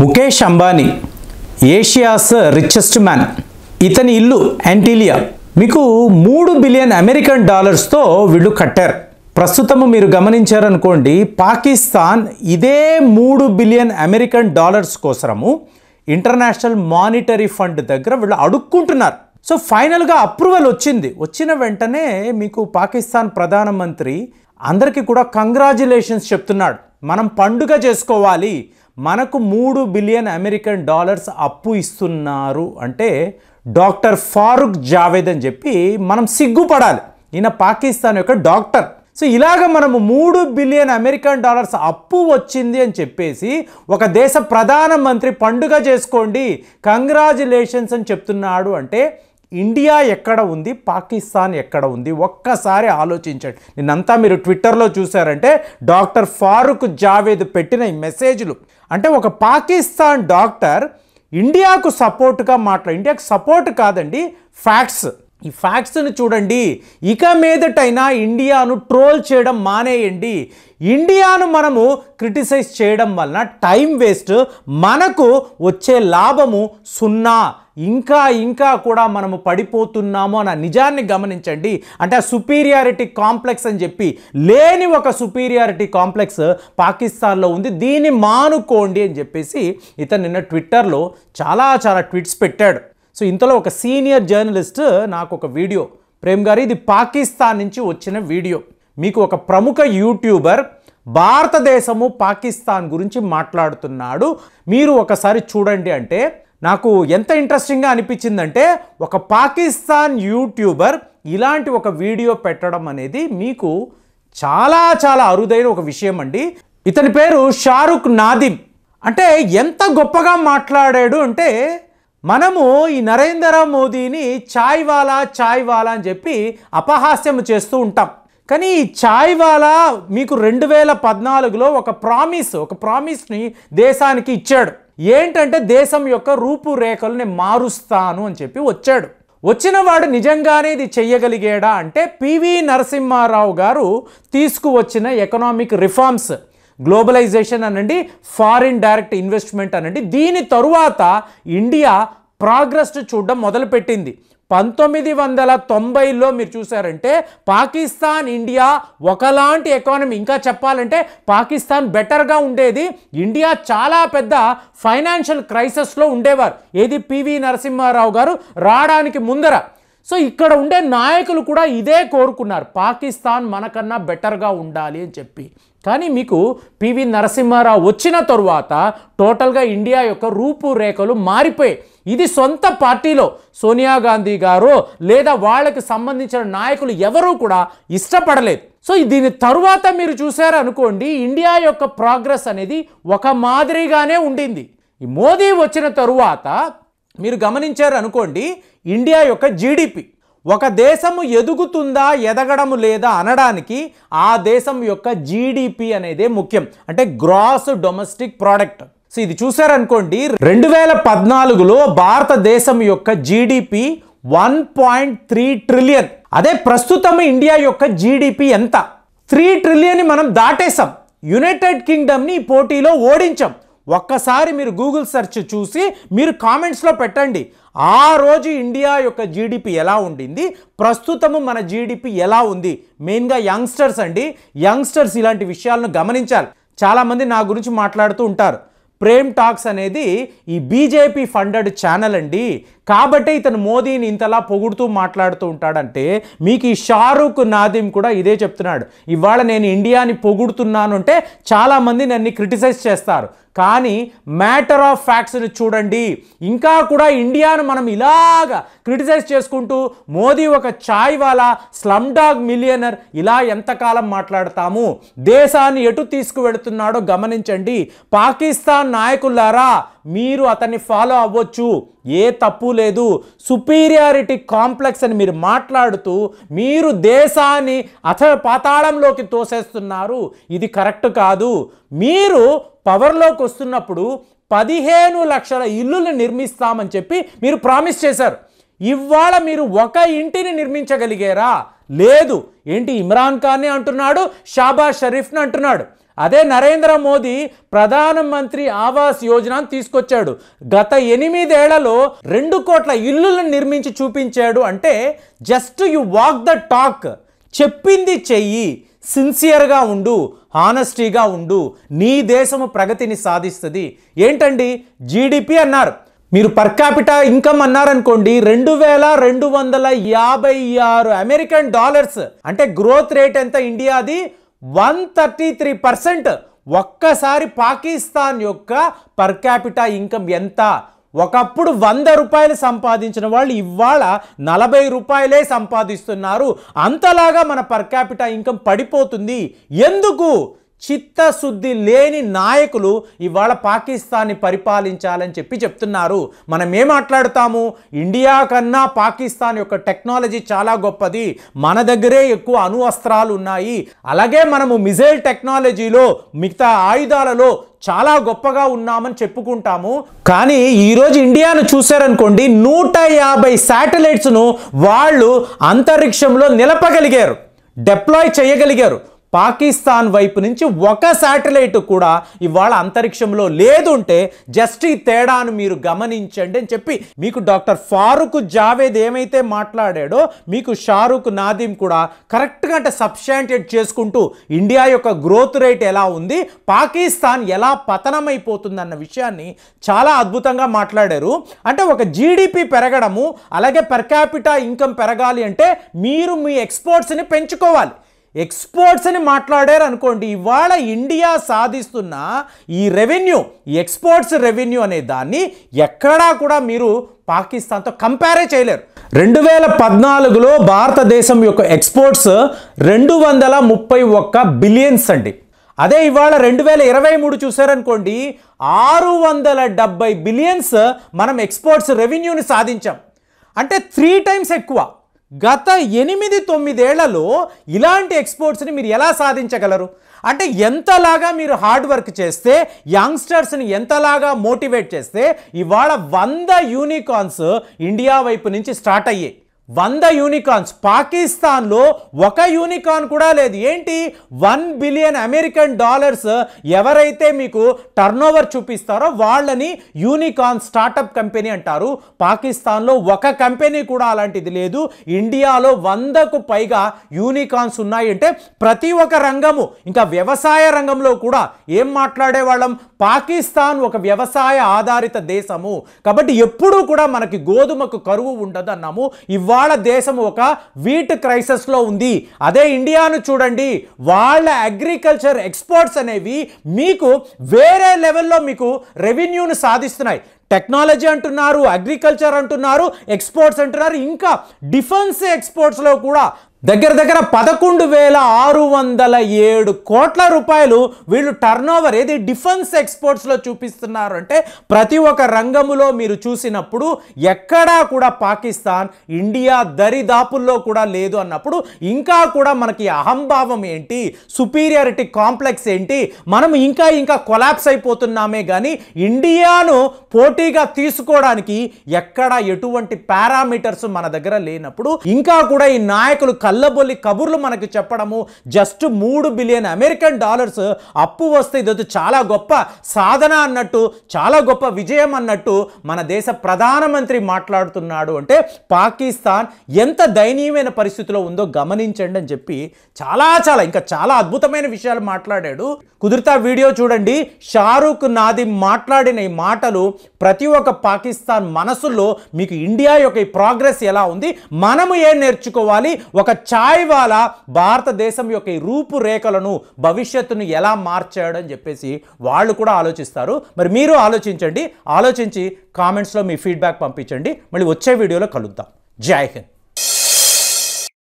Mukesh Ambani Asia's richest man ఇతని ఇల్లు యాంటీలియా మీకు మూడు బిలియన్ అమెరికన్ డాలర్స్తో వీళ్ళు కట్టారు ప్రస్తుతము మీరు గమనించారనుకోండి పాకిస్తాన్ ఇదే మూడు బిలియన్ అమెరికన్ డాలర్స్ కోసము ఇంటర్నేషనల్ మానిటరీ ఫండ్ దగ్గర వీళ్ళు అడుక్కుంటున్నారు సో ఫైనల్గా అప్రూవల్ వచ్చింది వచ్చిన వెంటనే మీకు పాకిస్తాన్ ప్రధానమంత్రి అందరికీ కూడా కంగ్రాచులేషన్స్ చెప్తున్నాడు మనం పండుగ చేసుకోవాలి మనకు మూడు బిలియన్ అమెరికన్ డాలర్స్ అప్పు ఇస్తున్నారు అంటే డాక్టర్ ఫారూక్ జావేద్ అని చెప్పి మనం సిగ్గుపడాలి ఈయన పాకిస్తాన్ యొక్క డాక్టర్ సో ఇలాగ మనము మూడు బిలియన్ అమెరికన్ డాలర్స్ అప్పు వచ్చింది అని చెప్పేసి ఒక దేశ ప్రధానమంత్రి పండుగ చేసుకోండి కంగ్రాచులేషన్స్ అని చెప్తున్నాడు అంటే ఇండియా ఎక్కడ ఉంది పాకిస్తాన్ ఎక్కడ ఉంది ఒక్కసారి ఆలోచించండి నిన్నంతా మీరు ట్విట్టర్లో చూసారంటే డాక్టర్ ఫారూక్ జావేద్ పెట్టిన ఈ మెసేజ్లు అంటే ఒక పాకిస్తాన్ డాక్టర్ ఇండియాకు సపోర్ట్గా మాట్లా ఇండియాకు సపోర్ట్ కాదండి ఫ్యాక్ట్స్ ఈ ఫ్యాక్ట్స్ని చూడండి ఇక మీదటైనా ఇండియాను ట్రోల్ చేయడం మానేయండి ఇండియాను మనము క్రిటిసైజ్ చేయడం వలన టైం వేస్ట్ మనకు వచ్చే లాభము సున్నా ఇంకా ఇంకా కూడా మనము పడిపోతున్నాము అన్న నిజాన్ని గమనించండి అంటే ఆ సుపీరియారిటీ కాంప్లెక్స్ అని చెప్పి లేని ఒక సుపీరియారిటీ కాంప్లెక్స్ పాకిస్తాన్లో ఉంది దీన్ని మానుకోండి అని చెప్పేసి ఇతను నిన్న ట్విట్టర్లో చాలా చాలా ట్వీట్స్ పెట్టాడు సో ఇంతలో ఒక సీనియర్ జర్నలిస్ట్ నాకు ఒక వీడియో ప్రేమ్ గారు ఇది పాకిస్తాన్ నుంచి వచ్చిన వీడియో మీకు ఒక ప్రముఖ యూట్యూబర్ భారతదేశము పాకిస్తాన్ గురించి మాట్లాడుతున్నాడు మీరు ఒకసారి చూడండి అంటే నాకు ఎంత ఇంట్రెస్టింగ్గా అనిపించిందంటే ఒక పాకిస్తాన్ యూట్యూబర్ ఇలాంటి ఒక వీడియో పెట్టడం అనేది మీకు చాలా చాలా అరుదైన ఒక విషయం అండి ఇతని పేరు షారుఖ్ నాదిమ్ అంటే ఎంత గొప్పగా మాట్లాడాడు అంటే మనము ఈ నరేంద్ర మోదీని ఛాయ్వాలా వాలా అని చెప్పి అపహాస్యం చేస్తూ ఉంటాం కానీ ఈ వాలా మీకు రెండు వేల పద్నాలుగులో ఒక ప్రామిస్ ఒక ప్రామిస్ని దేశానికి ఇచ్చాడు ఏంటంటే దేశం యొక్క రూపురేఖల్ని మారుస్తాను అని చెప్పి వచ్చాడు వచ్చిన వాడు నిజంగానే ఇది చెయ్యగలిగాడా అంటే పివి నరసింహారావు గారు తీసుకువచ్చిన ఎకనామిక్ రిఫార్మ్స్ గ్లోబలైజేషన్ అనండి ఫారిన్ డైరెక్ట్ ఇన్వెస్ట్మెంట్ అనండి దీని తరువాత ఇండియా ప్రాగ్రెస్ను చూడడం మొదలుపెట్టింది పంతొమ్మిది వందల తొంభైలో మీరు చూసారంటే పాకిస్తాన్ ఇండియా ఒకలాంటి ఎకానమీ ఇంకా చెప్పాలంటే పాకిస్తాన్ బెటర్గా ఉండేది ఇండియా చాలా పెద్ద ఫైనాన్షియల్ క్రైసిస్లో ఉండేవారు ఏది పివి నరసింహారావు గారు రావడానికి ముందర సో ఇక్కడ ఉండే నాయకులు కూడా ఇదే కోరుకున్నారు పాకిస్తాన్ మనకన్నా బెటర్గా ఉండాలి అని చెప్పి కానీ మీకు పివి నరసింహారావు వచ్చిన తరువాత టోటల్గా ఇండియా యొక్క రూపురేఖలు మారిపోయాయి ఇది సొంత పార్టీలో సోనియా గాంధీ గారు లేదా వాళ్ళకి సంబంధించిన నాయకులు ఎవరూ కూడా ఇష్టపడలేదు సో దీని తరువాత మీరు చూసారనుకోండి ఇండియా యొక్క ప్రోగ్రెస్ అనేది ఒక మాదిరిగానే ఉండింది ఈ మోదీ వచ్చిన తరువాత మీరు గమనించారు అనుకోండి ఇండియా యొక్క జీడిపి ఒక దేశము ఎదుగుతుందా ఎదగడము లేదా అనడానికి ఆ దేశం యొక్క జీడిపి అనేదే ముఖ్యం అంటే గ్రాస్ డొమెస్టిక్ ప్రోడక్ట్ సో ఇది చూసారనుకోండి రెండు వేల పద్నాలుగులో భారతదేశం యొక్క GDP one point three trillion అదే ప్రస్తుతం ఇండియా యొక్క జీడిపి ఎంత త్రీ ట్రిలియన్ మనం దాటేశాం యునైటెడ్ కింగ్డమ్ని పోటీలో ఓడించాం ఒక్కసారి మీరు గూగుల్ సెర్చ్ చూసి మీరు కామెంట్స్లో పెట్టండి ఆ రోజు ఇండియా యొక్క జీడిపి ఎలా ఉండింది ప్రస్తుతము మన జీడిపి ఎలా ఉంది మెయిన్గా యంగ్స్టర్స్ అండి యంగ్స్టర్స్ ఇలాంటి విషయాలను గమనించాలి చాలామంది నా గురించి మాట్లాడుతూ ఉంటారు ప్రేమ్ టాక్స్ అనేది ఈ బీజేపీ ఫండెడ్ ఛానల్ అండి కాబట్టి ఇతను మోదీని ఇంతలా పొగుడుతూ మాట్లాడుతూ ఉంటాడంటే మీకు ఈ షారూక్ నాదిం కూడా ఇదే చెప్తున్నాడు ఇవాళ నేను ఇండియాని పొగుడుతున్నాను అంటే చాలామంది నన్ను క్రిటిసైజ్ చేస్తారు కానీ మ్యాటర్ ఆఫ్ ఫ్యాక్ట్స్ని చూడండి ఇంకా కూడా ఇండియాను మనం ఇలాగ క్రిటిసైజ్ చేసుకుంటూ మోదీ ఒక chai wala Slumdog Millionaire ఇలా ఎంతకాలం మాట్లాడతాము దేశాన్ని ఎటు తీసుకువెడుతున్నాడో గమనించండి పాకిస్తాన్ నాయకులారా మీరు అతన్ని ఫాలో అవ్వచ్చు ఏ తప్పు లేదు సుపీరియారిటీ కాంప్లెక్స్ అని మీరు మాట్లాడుతూ మీరు దేశాన్ని అథ పాతాళంలోకి తోసేస్తున్నారు ఇది కరెక్ట్ కాదు మీరు పవర్లోకి వస్తున్నప్పుడు పదిహేను లక్షల ఇల్లులు నిర్మిస్తామని చెప్పి మీరు ప్రామిస్ చేశారు ఇవాళ మీరు ఒక ఇంటిని నిర్మించగలిగారా లేదు ఏంటి ఇమ్రాన్ ఖాన్ని అంటున్నాడు షాబాజ్ షరీఫ్ని అంటున్నాడు అదే నరేంద్ర మోదీ ప్రధానమంత్రి ఆవాస్ యోజన తీసుకొచ్చాడు గత ఎనిమిదేళ్లలో రెండు కోట్ల ఇల్లులను నిర్మించి చూపించాడు అంటే just you walk the talk చెప్పింది చెయ్యి సిన్సియర్గా ఉండు ఆనెస్టీగా ఉండు నీ దేశము ప్రగతిని సాధిస్తుంది ఏంటండి జీడిపి అన్నారు మీరు పర్ క్యాపిటా ఇన్కమ్ అన్నారనుకోండి రెండు వేల రెండు వందల యాభై ఆరు అమెరికన్ డాలర్స్ అంటే గ్రోత్ రేట్ ఎంత ఇండియాది వన్ థర్టీ త్రీ పర్సెంట్ ఒక్కసారి పాకిస్తాన్ యొక్క పర్ క్యాపిటా ఇన్కమ్ ఎంత ఒకప్పుడు వంద రూపాయలు సంపాదించిన వాళ్ళు ఇవాళ నలభై రూపాయలే సంపాదిస్తున్నారు అంతలాగా మన పర్ క్యాపిటల్ ఇన్కమ్ పడిపోతుంది ఎందుకు చిత్తశుద్ధి లేని నాయకులు ఇవాళ పాకిస్తాన్ని పరిపాలించాలని చెప్పి చెప్తున్నారు మనం ఏం మాట్లాడతాము ఇండియా కన్నా పాకిస్తాన్ యొక్క టెక్నాలజీ చాలా గొప్పది మన దగ్గరే ఎక్కువ అణు అస్త్రాలు ఉన్నాయి అలాగే మనము మిజైల్ టెక్నాలజీలో మిగతా ఆయుధాలలో చాలా గొప్పగా ఉన్నామని చెప్పుకుంటాము కానీ ఈరోజు ఇండియాను చూశారనుకోండి నూట యాభై శాటిలైట్స్ను వాళ్ళు అంతరిక్షంలో నిలపగలిగారు డెప్లాయ్ చేయగలిగారు పాకిస్తాన్ వైపు నుంచి ఒక శాటిలైట్ కూడా ఇవాళ అంతరిక్షంలో లేదుంటే జస్ట్ ఈ తేడాను మీరు గమనించండి అని చెప్పి మీకు డాక్టర్ ఫారూక్ జావేద్ ఏమైతే మాట్లాడాడో మీకు షారూక్ నాదీం కూడా కరెక్ట్గా అంటే సబ్స్టాంటేట్ చేసుకుంటూ ఇండియా యొక్క గ్రోత్ రేట్ ఎలా ఉంది పాకిస్తాన్ ఎలా పతనమైపోతుందన్న విషయాన్ని చాలా అద్భుతంగా మాట్లాడారు అంటే ఒక జీడిపి పెరగడము అలాగే పెర్కాపిటా క్యాపిటా ఇన్కమ్ పెరగాలి అంటే మీరు మీ ఎక్స్పోర్ట్స్ని పెంచుకోవాలి ఎక్స్పోర్ట్స్ అని మాట్లాడారు అనుకోండి ఇవాళ ఇండియా సాధిస్తున్న ఈ రెవెన్యూ ఈ ఎక్స్పోర్ట్స్ రెవెన్యూ అనే దాన్ని ఎక్కడా కూడా మీరు పాకిస్తాన్తో కంపేరే చేయలేరు రెండు వేల పద్నాలుగులో భారతదేశం యొక్క ఎక్స్పోర్ట్స్ రెండు వందల ముప్పై ఒక్క బిలియన్స్ అండి అదే ఇవాళ రెండు వేల ఇరవై మూడు చూసారనుకోండి ఆరు వందల డెబ్బై బిలియన్స్ మనం ఎక్స్పోర్ట్స్ రెవెన్యూని సాధించాం అంటే త్రీ టైమ్స్ ఎక్కువ గత ఎనిమిది తొమ్మిదేళ్లలో ఇలాంటి ఎక్స్పోర్ట్స్ని మీరు ఎలా సాధించగలరు అంటే ఎంతలాగా మీరు హార్డ్ వర్క్ చేస్తే యంగ్స్టర్స్ని ఎంతలాగా మోటివేట్ చేస్తే ఇవాళ వంద యూనికార్న్స్ ఇండియా వైపు నుంచి స్టార్ట్ అయ్యాయి వంద యూనికాన్స్ పాకిస్తాన్లో ఒక యూనికాన్ కూడా లేదు ఏంటి వన్ బిలియన్ అమెరికన్ డాలర్స్ ఎవరైతే మీకు టర్నోవర్ చూపిస్తారో వాళ్ళని యూనికాన్ స్టార్టప్ కంపెనీ అంటారు పాకిస్తాన్లో ఒక కంపెనీ కూడా అలాంటిది లేదు ఇండియాలో వందకు పైగా యూనికాన్స్ ఉన్నాయి అంటే ప్రతి ఒక్క రంగము ఇంకా వ్యవసాయ రంగంలో కూడా ఏం మాట్లాడేవాళ్ళం పాకిస్తాన్ ఒక వ్యవసాయ ఆధారిత దేశము కాబట్టి ఎప్పుడూ కూడా మనకి గోధుమకు కరువు ఉండదు అన్నాము ఇవ్వ ఇవాళ దేశం ఒక వీట్ క్రైసిస్లో ఉంది అదే ఇండియాను చూడండి వాళ్ళ అగ్రికల్చర్ ఎక్స్పోర్ట్స్ అనేవి మీకు వేరే లెవెల్లో మీకు రెవెన్యూను సాధిస్తున్నాయి టెక్నాలజీ అంటున్నారు అగ్రికల్చర్ అంటున్నారు ఎక్స్పోర్ట్స్ అంటున్నారు ఇంకా డిఫెన్స్ ఎక్స్పోర్ట్స్లో కూడా దగ్గర దగ్గర పదకొండు వేల ఆరు వందల ఏడు కోట్ల రూపాయలు వీళ్ళు టర్న్ ఓవర్ ఏది డిఫెన్స్ ఎక్స్పోర్ట్స్లో చూపిస్తున్నారు అంటే ప్రతి ఒక్క రంగములో మీరు చూసినప్పుడు ఎక్కడా కూడా పాకిస్తాన్ ఇండియా దరిదాపుల్లో కూడా లేదు అన్నప్పుడు ఇంకా కూడా మనకి అహంభావం ఏంటి సుపీరియారిటీ కాంప్లెక్స్ ఏంటి మనం ఇంకా ఇంకా కొలాప్స్ అయిపోతున్నామే కానీ ఇండియాను పోటీగా తీసుకోవడానికి ఎక్కడ ఎటువంటి పారామీటర్స్ మన దగ్గర లేనప్పుడు ఇంకా కూడా ఈ నాయకులు కల్లబొల్లి కబుర్లు మనకి చెప్పడము జస్ట్ మూడు బిలియన్ అమెరికన్ డాలర్స్ అప్పు వస్తే ఇదొచ్చు చాలా గొప్ప సాధన అన్నట్టు చాలా గొప్ప విజయం అన్నట్టు మన దేశ ప్రధానమంత్రి మాట్లాడుతున్నాడు అంటే పాకిస్తాన్ ఎంత దయనీయమైన పరిస్థితిలో ఉందో గమనించండి అని చెప్పి చాలా చాలా ఇంకా చాలా అద్భుతమైన విషయాలు మాట్లాడాడు కుదిరితే వీడియో చూడండి షారూక్ నాది మాట్లాడిన ఈ మాటలు ప్రతి ఒక్క పాకిస్తాన్ మనసులో మీకు ఇండియా యొక్క ఈ ప్రోగ్రెస్ ఎలా ఉంది మనము ఏం నేర్చుకోవాలి ఒక చాయ్ వాలా భారతదేశం యొక్క ఈ రూపురేఖలను భవిష్యత్తును ఎలా మార్చాడని చెప్పేసి వాళ్ళు కూడా ఆలోచిస్తారు మరి మీరు ఆలోచించండి ఆలోచించి కామెంట్స్లో మీ ఫీడ్బ్యాక్ పంపించండి మళ్ళీ వచ్చే వీడియోలో కలుద్దాం జై హింద్